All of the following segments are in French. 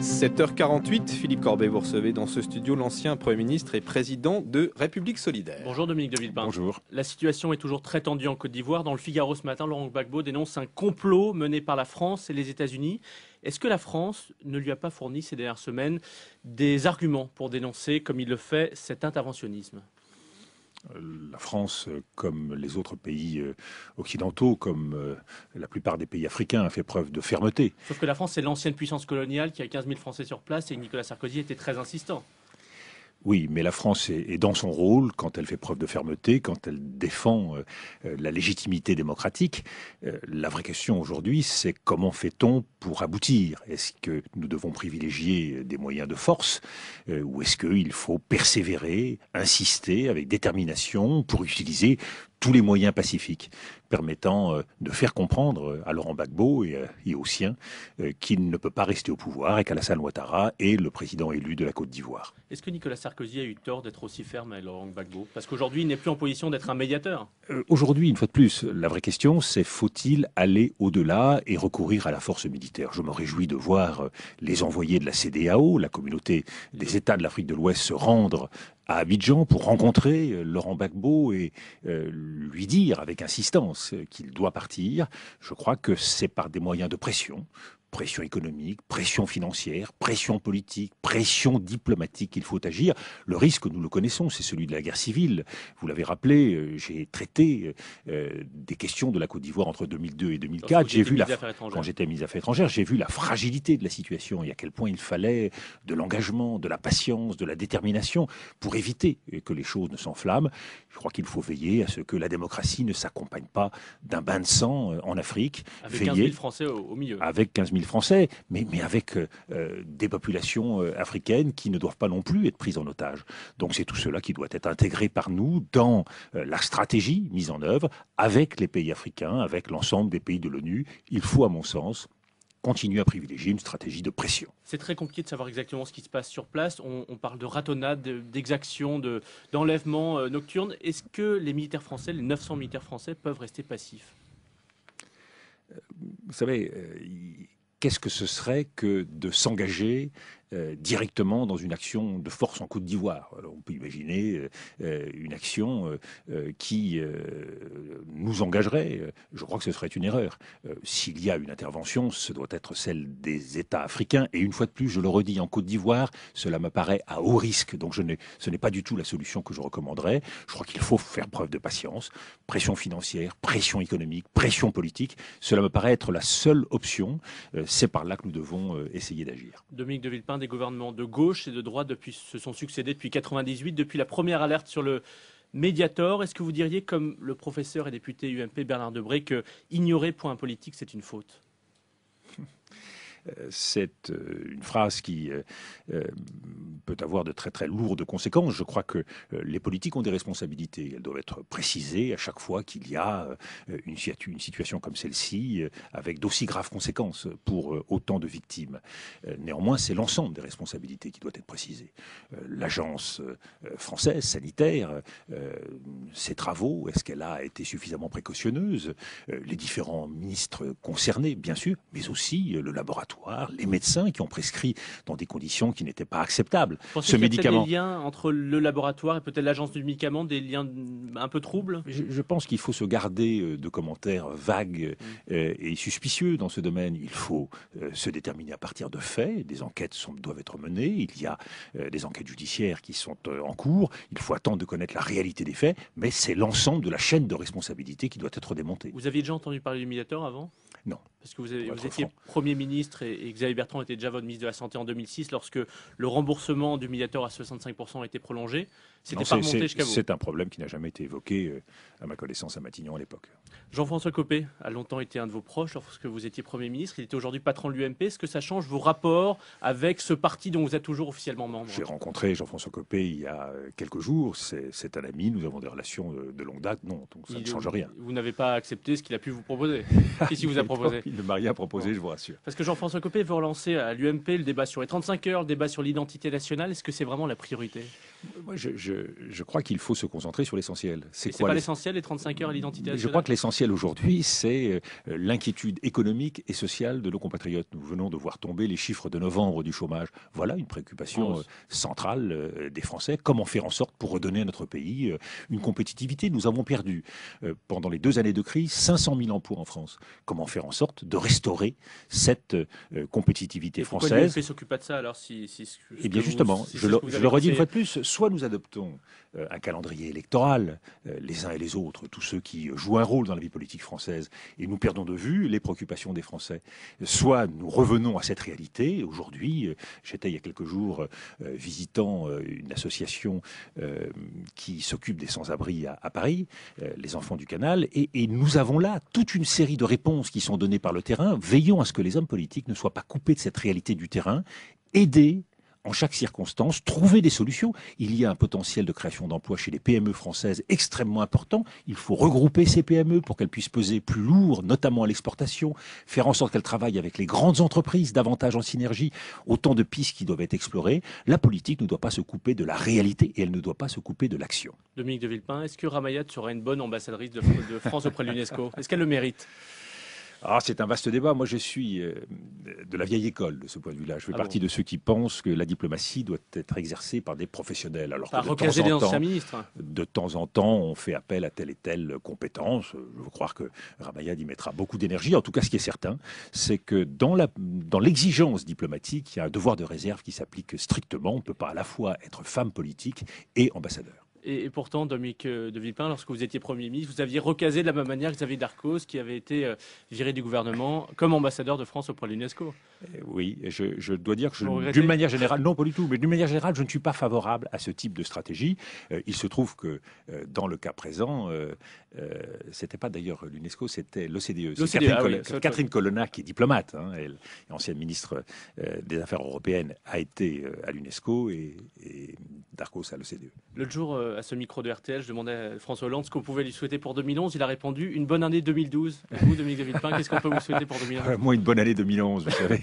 7h48, Philippe Corbet, vous recevez dans ce studio l'ancien Premier ministre et président de République Solidaire. Bonjour Dominique de Villepin. Bonjour. La situation est toujours très tendue en Côte d'Ivoire. Dans le Figaro ce matin, Laurent Gbagbo dénonce un complot mené par la France et les États-Unis. Est-ce que la France ne lui a pas fourni ces dernières semaines des arguments pour dénoncer, comme il le fait, cet interventionnisme euh, la France, euh, comme les autres pays euh, occidentaux, comme la plupart des pays africains, a fait preuve de fermeté. Sauf que la France, c'est l'ancienne puissance coloniale qui a 15 000 Français sur place et Nicolas Sarkozy était très insistant. Oui, mais la France est, dans son rôle quand elle fait preuve de fermeté, quand elle défend euh, euh, la légitimité démocratique. Euh, la vraie question aujourd'hui, c'est comment fait-on pour aboutir Est-ce que nous devons privilégier des moyens de force ou est-ce qu'il faut persévérer, insister avec détermination pour utiliser tous les moyens pacifiques permettant euh, de faire comprendre euh, à Laurent Gbagbo et, euh, aux siens qu'il ne peut pas rester au pouvoir et qu'Alassane Ouattara est le président élu de la Côte d'Ivoire. Est-ce que Nicolas Sarkozy a eu tort d'être aussi ferme à Laurent Gbagbo Parce qu'aujourd'hui, il n'est plus en position d'être un médiateur. Aujourd'hui, une fois de plus, la vraie question, c'est faut-il aller au-delà et recourir à la force militaire Je me réjouis de voir les envoyés de la CDAO, la communauté des États de l'Afrique de l'Ouest, se rendre à Abidjan pour rencontrer euh, Laurent Gbagbo et euh, lui dire avec insistance euh, qu'il doit partir. Je crois que c'est par des moyens de pression pression économique, pression financière, pression politique, pression diplomatique, il faut agir. Le risque, nous le connaissons, c'est celui de la guerre civile. Vous l'avez rappelé, euh, j'ai traité euh, euh, des questions de la Côte d'Ivoire entre 2002 et 2004. J'ai vu la, quand j'étais mise à Affaires étrangères, j'ai vu la fragilité de la situation et à quel point il fallait de l'engagement, de la patience, de la détermination pour éviter que les choses ne s'enflamment. Je crois qu'il faut veiller à ce que la démocratie ne s'accompagne pas d'un bain de sang en Afrique. Avec 15 000 Français au, milieu. Avec 15 000 français, mais, mais avec euh, euh, des populations euh, africaines qui ne doivent pas non plus être prises en otage. Donc c'est tout cela qui doit être intégré par nous dans la stratégie mise en œuvre avec les pays africains, avec l'ensemble des pays de l'ONU. Il faut, à mon sens, continuer à privilégier une stratégie de pression. C'est très compliqué de savoir exactement ce qui se passe sur place. On, parle de ratonnade, d'exaction, d'enlèvement nocturne. Est-ce que les militaires français, les 900 militaires français, peuvent rester passifs Vous savez, qu'est-ce que ce serait que de s'engager euh, directement dans une action de force en Côte d'Ivoire. on peut imaginer euh, euh, une action qui nous engagerait. Je crois que ce serait une erreur. S'il y a une intervention, ce doit être celle des États africains. Et une fois de plus, je le redis, en Côte d'Ivoire, cela me paraît à haut risque. Donc je ce n'est pas du tout la solution que je recommanderais. Je crois qu'il faut faire preuve de patience. Pression financière, pression économique, pression politique. Cela me paraît être la seule option. C'est par là que nous devons essayer d'agir. Dominique des gouvernements de gauche et de droite depuis, se sont succédés depuis 1998, depuis la première alerte sur le Mediator. Est-ce que vous diriez, comme le professeur et député UMP Bernard Debré, que ignorer point politique, c'est une faute c'est euh, une phrase qui euh, euh, peut avoir de très très lourdes conséquences. Je crois que les politiques ont des responsabilités. Elles doivent être précisées à chaque fois qu'il y a une, situation comme celle-ci, avec d'aussi graves conséquences pour autant de victimes. Néanmoins, c'est l'ensemble des responsabilités qui doit être précisé. L'agence française sanitaire, ses travaux, est-ce qu'elle a été suffisamment précautionneuse Les différents ministres concernés, bien sûr, mais aussi le laboratoire les médecins qui ont prescrit dans des conditions qui n'étaient pas acceptables ce médicament. Des liens entre le laboratoire et peut-être l'agence du médicament, des liens un peu troubles. Je, pense qu'il faut se garder euh, de commentaires vagues mm. euh, et suspicieux dans ce domaine. Il faut euh, se déterminer à partir de faits. Des enquêtes doivent être menées. Il y a des enquêtes judiciaires qui sont en cours. Il faut attendre de connaître la réalité des faits, mais c'est l'ensemble de la chaîne de responsabilité qui doit être démontée. Vous aviez déjà entendu parler du médiateur avant Non parce que vous, étiez Premier ministre et, Xavier Bertrand était déjà votre ministre de la Santé en 2006, lorsque le remboursement du médiateur à 65% a été prolongé. C'était pas remonté jusqu'à vous. C'est un problème qui n'a jamais été évoqué, euh, à ma connaissance, à Matignon à l'époque. Jean-François Copé a longtemps été un de vos proches lorsque vous étiez Premier ministre. Il était aujourd'hui patron de l'UMP. Est-ce que ça change vos rapports avec ce parti dont vous êtes toujours officiellement membre J'ai rencontré Jean-François Copé il y a euh, quelques jours. C'est un ami. Nous avons des relations euh, de, longue date. Non, donc ça ne change rien. Vous n'avez pas accepté ce qu'il a pu vous proposer. Qu'est-ce qu'il vous a proposé Maria a proposé, je vous rassure. Parce que Jean-François Copé veut relancer à l'UMP le débat sur les 35 heures, le débat sur l'identité nationale. Est-ce que c'est vraiment la priorité je, crois qu'il faut se concentrer sur l'essentiel. C'est quoi pas l'essentiel, les 35 heures et l'identité Je crois que l'essentiel aujourd'hui, c'est euh, l'inquiétude économique et sociale de nos compatriotes. Nous venons de voir tomber les chiffres de novembre du chômage. Voilà une préoccupation euh, centrale euh, des Français. Comment faire en sorte pour redonner à notre pays une compétitivité Nous avons perdu, pendant les deux années de crise, 500 000 emplois en France. Comment faire en sorte de restaurer cette compétitivité française Pourquoi s'occupe pas de ça alors si, Eh bien justement, je, je le redis une fois de plus, soit nous adoptons euh, un calendrier électoral, euh, les uns et les autres, tous ceux qui euh, jouent un rôle dans la vie politique française, et nous perdons de vue les préoccupations des Français. Soit nous revenons à cette réalité. Aujourd'hui, j'étais il y a quelques jours visitant une association qui s'occupe des sans-abri à, Paris, les enfants du canal, et, nous avons là toute une série de réponses qui sont données par le terrain. Veillons à ce que les hommes politiques ne soient pas coupés de cette réalité du terrain, aidés en chaque circonstance, trouver des solutions. Il y a un potentiel de création d'emplois chez les PME françaises extrêmement important. Il faut regrouper ces PME pour qu'elles puissent peser plus lourd, notamment à l'exportation, faire en sorte qu'elles travaillent avec les grandes entreprises davantage en synergie. Autant de pistes qui doivent être explorées. La politique ne doit pas se couper de la réalité et elle ne doit pas se couper de l'action. Dominique de Villepin, est-ce que Ramayat sera une bonne ambassadrice de, de France auprès de l'UNESCO Est-ce qu'elle le mérite ah, c'est un vaste débat. Moi, je suis euh, de la vieille école de ce point de vue-là. Je fais ah partie de ceux qui pensent que la diplomatie doit être exercée par des professionnels. Alors que de temps, en temps, de temps en temps, on fait appel à telle et telle compétence. Je veux croire que Ramayad y mettra beaucoup d'énergie. En tout cas, ce qui est certain, c'est que dans l'exigence diplomatique, il y a un devoir de réserve qui s'applique strictement. On ne peut pas à la fois être femme politique et ambassadeur. Et, pourtant, Dominique euh, de Villepin, lorsque vous étiez Premier ministre, vous aviez recasé de la même manière Xavier Darcos, qui avait été euh, viré du gouvernement comme ambassadeur de France auprès de l'UNESCO. Eh oui, je, dois dire que d'une manière générale, non pas du tout, mais d'une manière générale, je ne suis pas favorable à ce type de stratégie. Euh, il se trouve que dans le cas présent, euh, c'était pas d'ailleurs l'UNESCO, c'était l'OCDE. E, Catherine, ah Colonna, qui est diplomate, hein, ancienne ministre des Affaires européennes, a été à l'UNESCO et, et, Darcos à l'OCDE. L'autre jour, euh, à ce micro de RTL, je demandais à François Hollande ce qu'on pouvait lui souhaiter pour 2011. Il a répondu une bonne année 2012. vous, Dominique qu'est-ce qu'on peut vous souhaiter pour 2011 Moi, une bonne année 2011, vous savez.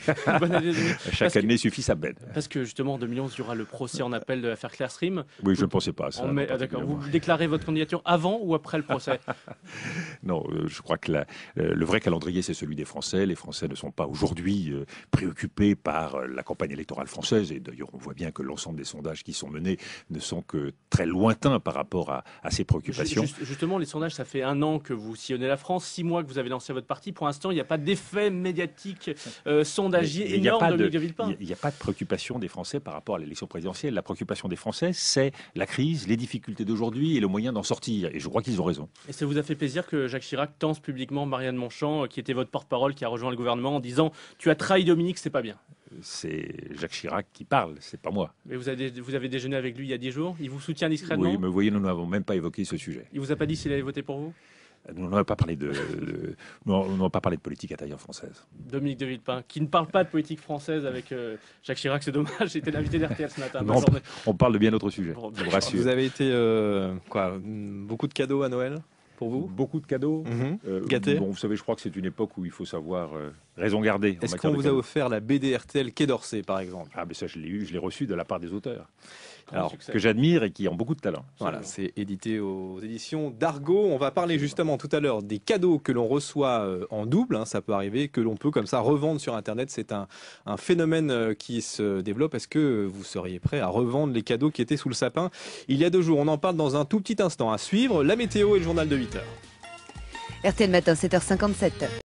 Chaque année suffit sa peine. Parce que justement, en 2011, il y aura le procès en appel de l'affaire Claire stream Oui, je ne pensais pas à ça. Vous déclarez votre candidature avant ou après le procès Non, euh, je crois que euh, le vrai calendrier, c'est celui des Français. Les Français ne sont pas aujourd'hui préoccupés par la campagne électorale française. Et d'ailleurs, on voit bien que l'ensemble des sondages qui sont menés ne sont que très loin par rapport à, ces préoccupations. Justement, les sondages, ça fait un an que vous sillonnez la France, six mois que vous avez lancé votre parti. Pour l'instant, il n'y a pas d'effet médiatique euh, énorme Il n'y a, pas de préoccupation des Français par rapport à l'élection présidentielle. La préoccupation des Français, c'est la crise, les difficultés d'aujourd'hui et le moyen d'en sortir. Et je crois qu'ils ont raison. Et ça vous a fait plaisir que Jacques Chirac tense publiquement Marianne Monchamp, euh, qui était votre porte-parole, qui a rejoint le gouvernement, en disant Tu as trahi Dominique, c'est pas bien c'est Jacques Chirac qui parle, c'est pas moi. Mais vous avez, déjeuné avec lui il y a 10 jours, il vous soutient discrètement Oui, mais vous voyez, nous n'avons même pas évoqué ce sujet. Il vous a pas dit s'il allait voter pour vous euh, nous n'avons pas parlé de, politique pas parlé de politique française. Dominique de Villepin, qui ne parle pas de politique française avec euh, Jacques Chirac, c'est dommage. J'étais l'invité d'RTL ce matin. on, parle de bien d'autres sujets. vous avez été euh, quoi Beaucoup de cadeaux à Noël pour vous Beaucoup de cadeaux. Mhm. Euh, Gâtés Bon, vous savez, je crois que c'est une époque où il faut savoir euh, raison garder. Est-ce qu'on vous a offert la BDRTL Quai d'Orsay, par exemple Ah, mais ça, je l'ai eu, je l'ai reçu de la part des auteurs. Alors, que j'admire et qui ont beaucoup de talent. Voilà, c'est édité aux éditions d'Argo. On va parler justement tout à l'heure des cadeaux que l'on reçoit euh, en double. Hein. ça peut arriver, que l'on peut comme ça revendre sur Internet. C'est un, un, phénomène qui se développe. Est-ce que vous seriez prêt à revendre les cadeaux qui étaient sous le sapin il y a deux jours On en parle dans un tout petit instant. À suivre, la météo et le journal de RTL Matin, 7h57.